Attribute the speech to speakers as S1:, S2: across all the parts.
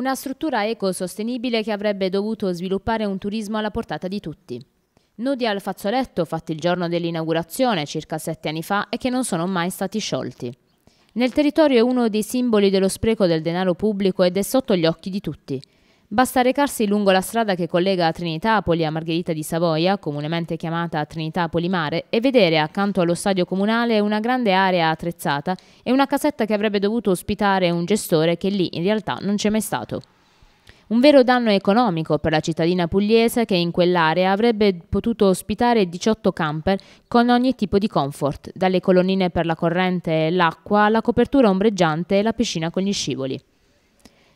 S1: Una struttura ecosostenibile che avrebbe dovuto sviluppare un turismo alla portata di tutti. Nodi al fazzoletto fatti il giorno dell'inaugurazione, circa sette anni fa, e che non sono mai stati sciolti. Nel territorio è uno dei simboli dello spreco del denaro pubblico ed è sotto gli occhi di tutti. Basta recarsi lungo la strada che collega Trinitapoli a Margherita di Savoia, comunemente chiamata Trinità Mare, e vedere accanto allo stadio comunale una grande area attrezzata e una casetta che avrebbe dovuto ospitare un gestore che lì in realtà non c'è mai stato. Un vero danno economico per la cittadina pugliese che in quell'area avrebbe potuto ospitare 18 camper con ogni tipo di comfort, dalle colonnine per la corrente e l'acqua alla copertura ombreggiante e la piscina con gli scivoli.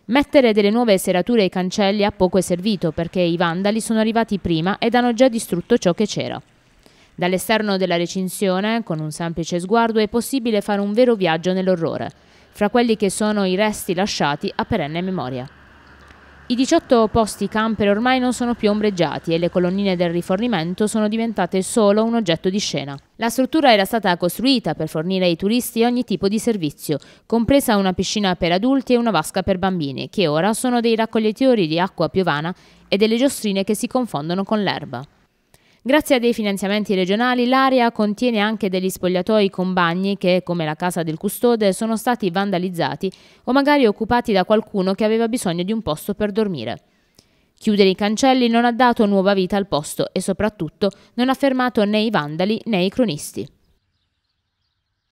S1: Mettere delle nuove serature ai cancelli a poco è servito perché i vandali sono arrivati prima ed hanno già distrutto ciò che c'era. Dall'esterno della recinzione, con un semplice sguardo, è possibile fare un vero viaggio nell'orrore, fra quelli che sono i resti lasciati a perenne memoria. I 18 posti camper ormai non sono più ombreggiati e le colonnine del rifornimento sono diventate solo un oggetto di scena. La struttura era stata costruita per fornire ai turisti ogni tipo di servizio, compresa una piscina per adulti e una vasca per bambini, che ora sono dei raccoglitori di acqua piovana e delle giostrine che si confondono con l'erba. Grazie a dei finanziamenti regionali l'area contiene anche degli spogliatoi con bagni che, come la casa del custode, sono stati vandalizzati o magari occupati da qualcuno che aveva bisogno di un posto per dormire. Chiudere i cancelli non ha dato nuova vita al posto e soprattutto non ha fermato né i vandali né i cronisti.